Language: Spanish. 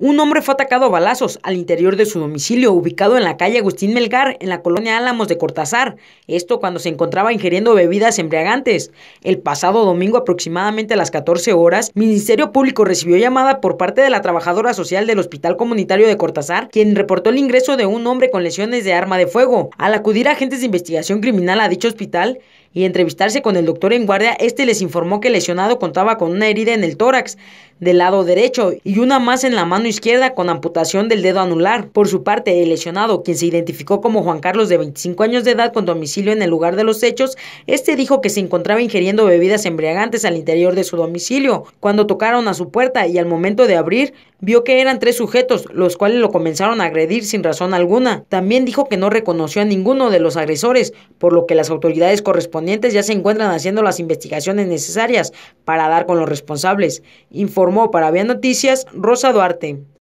Un hombre fue atacado a balazos al interior de su domicilio, ubicado en la calle Agustín Melgar, en la colonia Álamos de Cortázar. Esto cuando se encontraba ingiriendo bebidas embriagantes. El pasado domingo, aproximadamente a las 14 horas, Ministerio Público recibió llamada por parte de la trabajadora social del Hospital Comunitario de Cortázar, quien reportó el ingreso de un hombre con lesiones de arma de fuego. Al acudir a agentes de investigación criminal a dicho hospital, y entrevistarse con el doctor en guardia, este les informó que el lesionado contaba con una herida en el tórax del lado derecho y una más en la mano izquierda con amputación del dedo anular. Por su parte, el lesionado, quien se identificó como Juan Carlos de 25 años de edad con domicilio en el lugar de los hechos, este dijo que se encontraba ingiriendo bebidas embriagantes al interior de su domicilio. Cuando tocaron a su puerta y al momento de abrir, vio que eran tres sujetos, los cuales lo comenzaron a agredir sin razón alguna. También dijo que no reconoció a ninguno de los agresores, por lo que las autoridades correspondientes ya se encuentran haciendo las investigaciones necesarias para dar con los responsables, informó para Vía Noticias Rosa Duarte.